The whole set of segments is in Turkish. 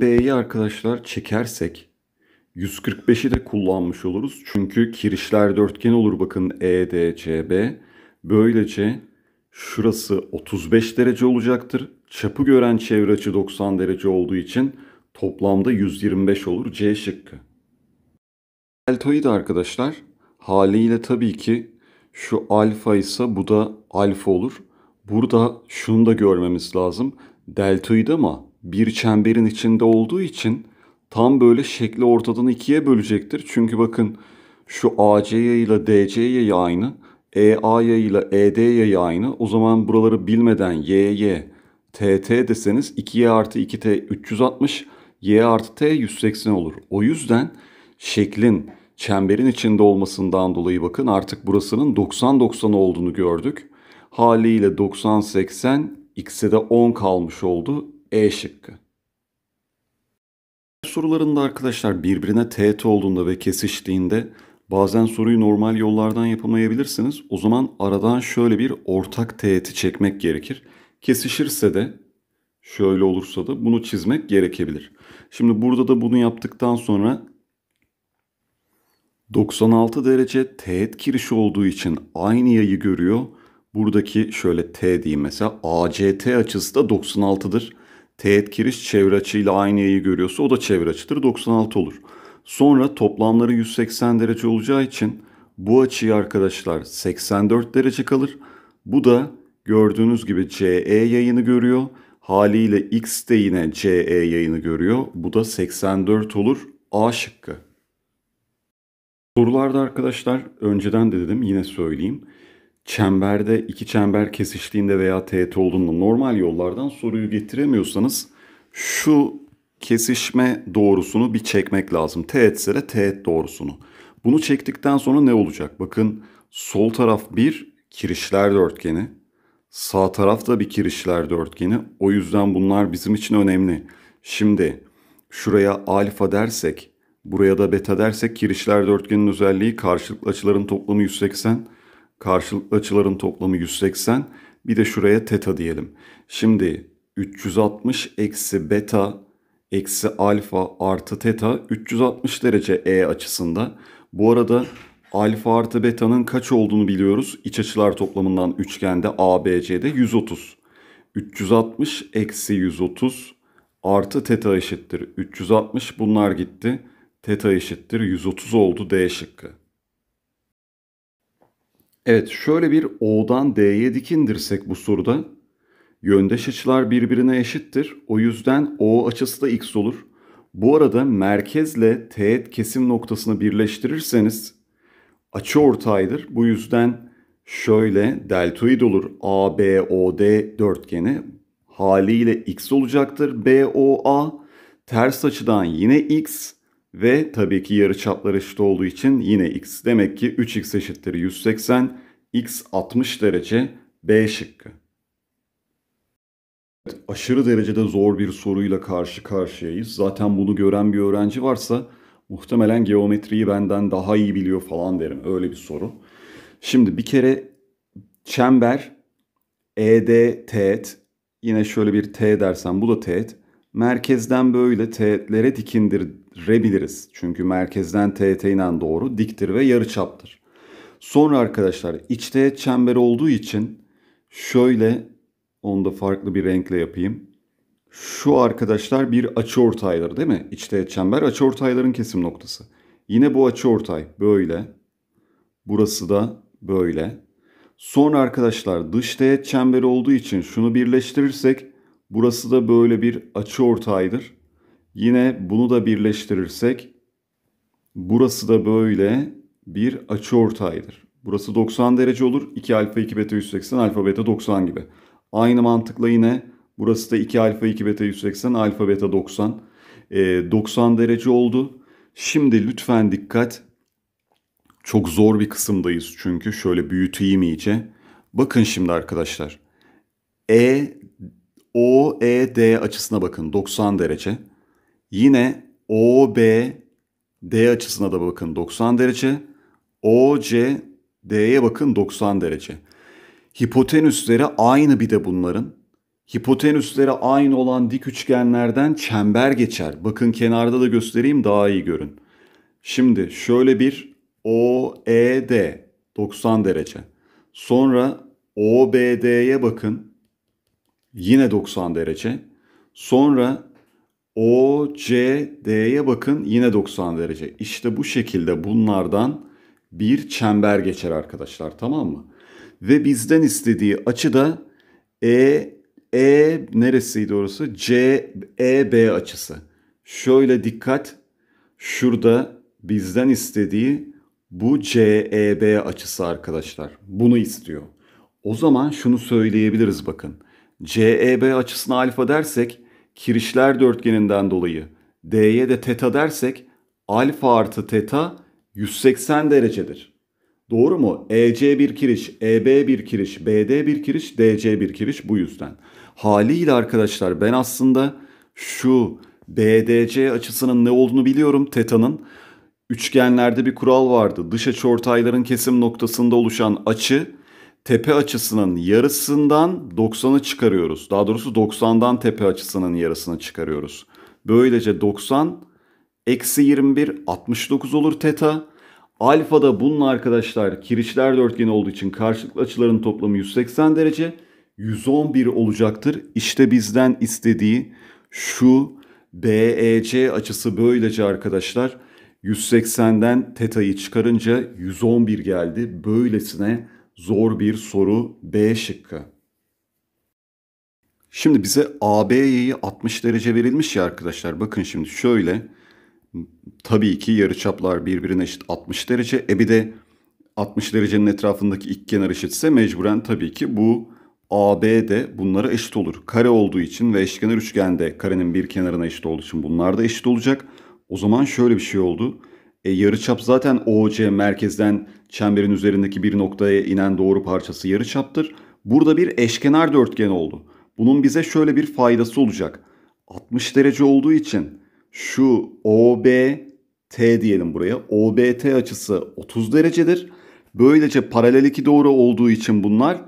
B'yi arkadaşlar çekersek 145'i de kullanmış oluruz. Çünkü kirişler dörtgen olur bakın EDCB. Böylece şurası 35 derece olacaktır. Çapı gören çevre açı 90 derece olduğu için toplamda 125 olur C şıkkı. Deltoid arkadaşlar haliyle tabii ki şu alfa ise bu da alfa olur. Burada şunu da görmemiz lazım. Deltoid ama bir çemberin içinde olduğu için tam böyle şekli ortadan ikiye bölecektir. Çünkü bakın şu AC ile DC yayı aynı. EA ile ED yayı aynı. O zaman buraları bilmeden YY, TT deseniz 2Y artı 2T 360, Y artı T 180 olur. O yüzden şeklin çemberin içinde olmasından dolayı bakın artık burasının 90-90 olduğunu gördük. Haliyle 90-80, x'e de 10 kalmış oldu. E şıkkı. Sorularında arkadaşlar birbirine teğet olduğunda ve kesiştiğinde bazen soruyu normal yollardan yapamayabilirsiniz. O zaman aradan şöyle bir ortak teğeti çekmek gerekir. Kesişirse de şöyle olursa da bunu çizmek gerekebilir. Şimdi burada da bunu yaptıktan sonra 96 derece teğet kirişi olduğu için aynı yayı görüyor. Buradaki şöyle T diyeyim mesela ACT açısı da 96'dır teğet kiriş çevre açıyla aynı yayı görüyorsa o da çevre açıdır 96 olur. Sonra toplamları 180 derece olacağı için bu açıyı arkadaşlar 84 derece kalır. Bu da gördüğünüz gibi CE yayını görüyor. Haliyle X de yine CE yayını görüyor. Bu da 84 olur. A şıkkı. Sorularda arkadaşlar önceden de dedim yine söyleyeyim çemberde iki çember kesiştiğinde veya teğet olduğunda normal yollardan soruyu getiremiyorsanız şu kesişme doğrusunu bir çekmek lazım. Teğetse de teğet doğrusunu. Bunu çektikten sonra ne olacak? Bakın sol taraf bir kirişler dörtgeni. Sağ taraf da bir kirişler dörtgeni. O yüzden bunlar bizim için önemli. Şimdi şuraya alfa dersek, buraya da beta dersek kirişler dörtgenin özelliği karşılıklı açıların toplamı 180. Karşılıklı açıların toplamı 180. Bir de şuraya teta diyelim. Şimdi 360 eksi beta eksi alfa artı teta 360 derece E açısında. Bu arada alfa artı beta'nın kaç olduğunu biliyoruz. İç açılar toplamından üçgende ABC'de 130. 360 eksi 130 artı teta eşittir. 360 bunlar gitti. Teta eşittir 130 oldu D şıkkı. Evet şöyle bir O'dan D'ye dikindirsek bu soruda yöndeş açılar birbirine eşittir. O yüzden O açısı da X olur. Bu arada merkezle teğet kesim noktasını birleştirirseniz açı ortaydır. Bu yüzden şöyle deltoid olur. ABOD dörtgeni haliyle X olacaktır. BOA ters açıdan yine X ve tabii ki yarı yarıçaplar eşit olduğu için yine x. Demek ki 3x eşittir 180, x 60 derece B şıkkı. Evet, aşırı derecede zor bir soruyla karşı karşıyayız. Zaten bunu gören bir öğrenci varsa muhtemelen geometriyi benden daha iyi biliyor falan derim. Öyle bir soru. Şimdi bir kere çember ED teğet yine şöyle bir T dersen bu da teğet merkezden böyle teğetlere dikindirebiliriz. Çünkü merkezden teğete inen doğru diktir ve yarıçaptır. Sonra arkadaşlar iç teğet çember olduğu için şöyle onu da farklı bir renkle yapayım. Şu arkadaşlar bir açı ortayları değil mi? İç teğet çember açı ortayların kesim noktası. Yine bu açı ortay böyle. Burası da böyle. Sonra arkadaşlar dış teğet çemberi olduğu için şunu birleştirirsek Burası da böyle bir açı ortaydır. Yine bunu da birleştirirsek burası da böyle bir açı ortaydır. Burası 90 derece olur. 2 alfa 2 beta 180 alfa beta 90 gibi. Aynı mantıkla yine burası da 2 alfa 2 beta 180 alfa beta 90. E, 90 derece oldu. Şimdi lütfen dikkat. Çok zor bir kısımdayız çünkü şöyle büyüteyim iyice. Bakın şimdi arkadaşlar. E D açısına bakın 90 derece. Yine OB D açısına da bakın 90 derece. OC D'ye bakın 90 derece. Hipotenüsleri aynı bir de bunların. Hipotenüsleri aynı olan dik üçgenlerden çember geçer. Bakın kenarda da göstereyim daha iyi görün. Şimdi şöyle bir OED 90 derece. Sonra OBD'ye bakın Yine 90 derece. Sonra O, C, D'ye bakın yine 90 derece. İşte bu şekilde bunlardan bir çember geçer arkadaşlar tamam mı? Ve bizden istediği açı da E, E neresiydi orası? C, E, B açısı. Şöyle dikkat. Şurada bizden istediği bu C E B açısı arkadaşlar. Bunu istiyor. O zaman şunu söyleyebiliriz bakın. CEB açısına alfa dersek kirişler dörtgeninden dolayı D'ye de teta dersek alfa artı teta 180 derecedir. Doğru mu? EC bir kiriş, EB bir kiriş, BD bir kiriş, DC bir kiriş bu yüzden. Haliyle arkadaşlar ben aslında şu BDC açısının ne olduğunu biliyorum teta'nın. Üçgenlerde bir kural vardı. Dış açı ortayların kesim noktasında oluşan açı tepe açısının yarısından 90'ı çıkarıyoruz. Daha doğrusu 90'dan tepe açısının yarısını çıkarıyoruz. Böylece 90 eksi 21 69 olur teta. Alfa da bunun arkadaşlar kirişler dörtgeni olduğu için karşılıklı açıların toplamı 180 derece 111 olacaktır. İşte bizden istediği şu BEC açısı böylece arkadaşlar 180'den teta'yı çıkarınca 111 geldi. Böylesine zor bir soru B şıkkı. Şimdi bize AB'yi 60 derece verilmiş ya arkadaşlar. Bakın şimdi şöyle. Tabii ki yarıçaplar birbirine eşit 60 derece. E bir de 60 derecenin etrafındaki ilk kenar eşitse mecburen tabii ki bu AB de bunlara eşit olur. Kare olduğu için ve eşkenar üçgende karenin bir kenarına eşit olduğu için bunlar da eşit olacak. O zaman şöyle bir şey oldu. E, yarıçap zaten OC merkezden çemberin üzerindeki bir noktaya inen doğru parçası yarıçaptır. Burada bir eşkenar dörtgen oldu. Bunun bize şöyle bir faydası olacak. 60 derece olduğu için şu OBT diyelim buraya. OBT açısı 30 derecedir. Böylece paralel iki doğru olduğu için bunlar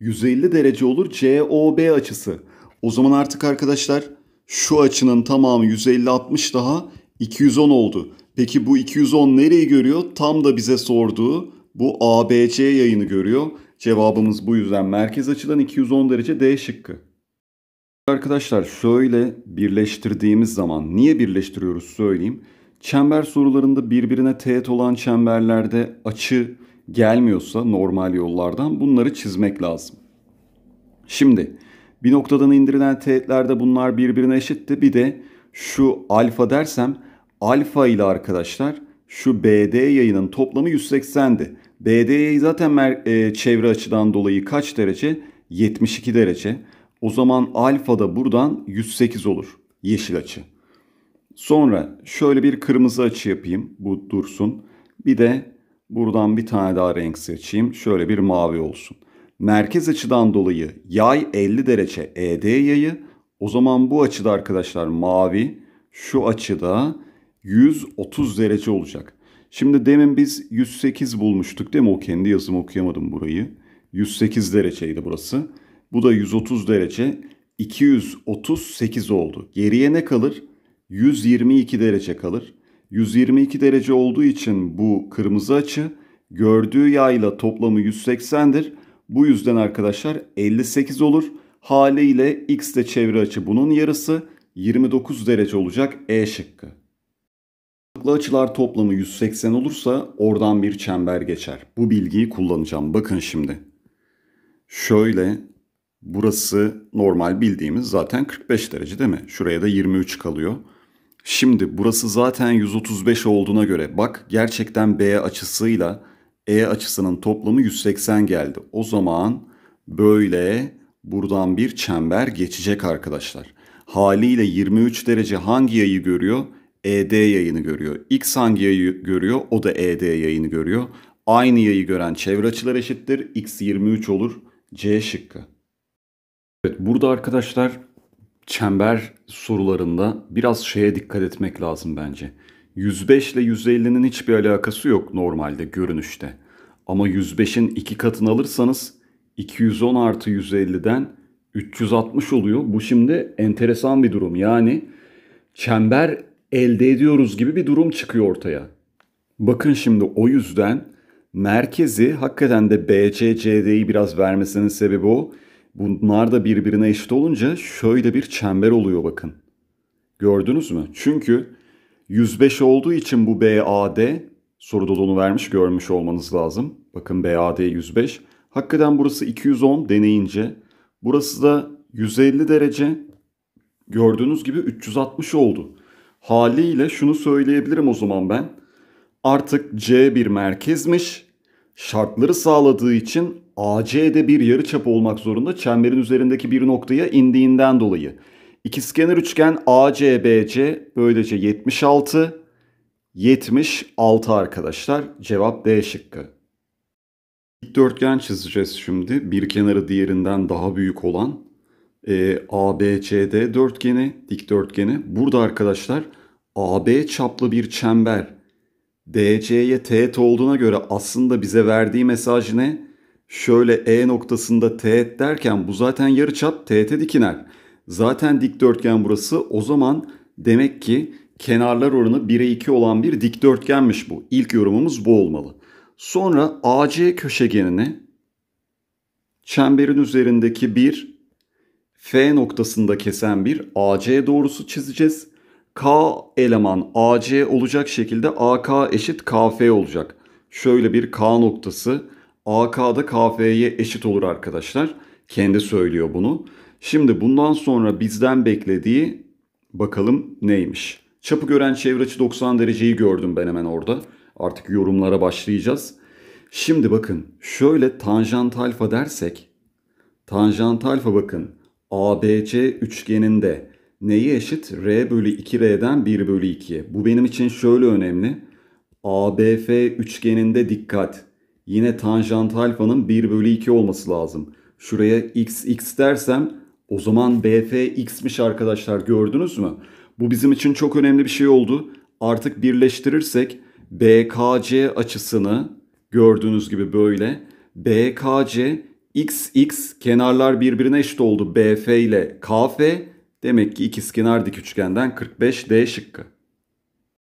150 derece olur COB açısı. O zaman artık arkadaşlar şu açının tamamı 150-60 daha 210 oldu. Peki bu 210 nereyi görüyor? Tam da bize sorduğu bu ABC yayını görüyor. Cevabımız bu yüzden merkez açıdan 210 derece D şıkkı. Arkadaşlar şöyle birleştirdiğimiz zaman niye birleştiriyoruz söyleyeyim. Çember sorularında birbirine teğet olan çemberlerde açı gelmiyorsa normal yollardan bunları çizmek lazım. Şimdi bir noktadan indirilen teğetlerde bunlar birbirine eşitti. Bir de şu alfa dersem Alfa ile arkadaşlar şu BD yayının toplamı 180'di. BD yayı zaten e, çevre açıdan dolayı kaç derece? 72 derece. O zaman alfa da buradan 108 olur. Yeşil açı. Sonra şöyle bir kırmızı açı yapayım. Bu dursun. Bir de buradan bir tane daha renk seçeyim. Şöyle bir mavi olsun. Merkez açıdan dolayı yay 50 derece ED yayı. O zaman bu açıda arkadaşlar mavi. Şu açıda 130 derece olacak. Şimdi demin biz 108 bulmuştuk değil mi? O kendi yazımı okuyamadım burayı. 108 dereceydi burası. Bu da 130 derece. 238 oldu. Geriye ne kalır? 122 derece kalır. 122 derece olduğu için bu kırmızı açı gördüğü yayla toplamı 180'dir. Bu yüzden arkadaşlar 58 olur. Haliyle x de çevre açı bunun yarısı 29 derece olacak E şıkkı. Farklı açılar toplamı 180 olursa oradan bir çember geçer. Bu bilgiyi kullanacağım. Bakın şimdi. Şöyle burası normal bildiğimiz zaten 45 derece değil mi? Şuraya da 23 kalıyor. Şimdi burası zaten 135 olduğuna göre bak gerçekten B açısıyla E açısının toplamı 180 geldi. O zaman böyle buradan bir çember geçecek arkadaşlar. Haliyle 23 derece hangi yayı görüyor? ED yayını görüyor. X hangi yayı görüyor? O da ED yayını görüyor. Aynı yayı gören çevre açılar eşittir. X 23 olur. C şıkkı. Evet burada arkadaşlar çember sorularında biraz şeye dikkat etmek lazım bence. 105 ile 150'nin hiçbir alakası yok normalde görünüşte. Ama 105'in iki katını alırsanız 210 artı 150'den 360 oluyor. Bu şimdi enteresan bir durum. Yani çember elde ediyoruz gibi bir durum çıkıyor ortaya. Bakın şimdi o yüzden merkezi hakikaten de BCCD'yi biraz vermesinin sebebi o. Bunlar da birbirine eşit olunca şöyle bir çember oluyor bakın. Gördünüz mü? Çünkü 105 olduğu için bu BAD soruda da vermiş görmüş olmanız lazım. Bakın BAD 105. Hakikaten burası 210 deneyince. Burası da 150 derece. Gördüğünüz gibi 360 oldu. Haliyle şunu söyleyebilirim o zaman ben. Artık C bir merkezmiş. Şartları sağladığı için AC'de bir yarıçap olmak zorunda çemberin üzerindeki bir noktaya indiğinden dolayı. İkizkenar üçgen ACBC böylece 76 76 arkadaşlar. Cevap D şıkkı. Dikdörtgen çizeceğiz şimdi. Bir kenarı diğerinden daha büyük olan e, ABCD dörtgeni, dikdörtgeni. Burada arkadaşlar AB çaplı bir çember DC'ye teğet olduğuna göre aslında bize verdiği mesaj ne? Şöyle E noktasında teğet derken bu zaten yarıçap teğet dikiner. Zaten dikdörtgen burası. O zaman demek ki kenarlar oranı 1'e 2 olan bir dikdörtgenmiş bu. İlk yorumumuz bu olmalı. Sonra AC köşegenini çemberin üzerindeki bir F noktasında kesen bir AC doğrusu çizeceğiz. K eleman AC olacak şekilde AK eşit KF olacak. Şöyle bir K noktası AK'da KF'ye eşit olur arkadaşlar. Kendi söylüyor bunu. Şimdi bundan sonra bizden beklediği bakalım neymiş. Çapı gören çevre açı 90 dereceyi gördüm ben hemen orada. Artık yorumlara başlayacağız. Şimdi bakın şöyle tanjant alfa dersek tanjant alfa bakın ABC üçgeninde neyi eşit? R bölü 2R'den 1 bölü 2. Bu benim için şöyle önemli. ABF üçgeninde dikkat. Yine tanjant alfanın 1 bölü 2 olması lazım. Şuraya x x dersem o zaman BF x'miş arkadaşlar gördünüz mü? Bu bizim için çok önemli bir şey oldu. Artık birleştirirsek BKC açısını gördüğünüz gibi böyle BKC XX kenarlar birbirine eşit oldu BF ile KF. Demek ki ikizkenar dik üçgenden 45D şıkkı.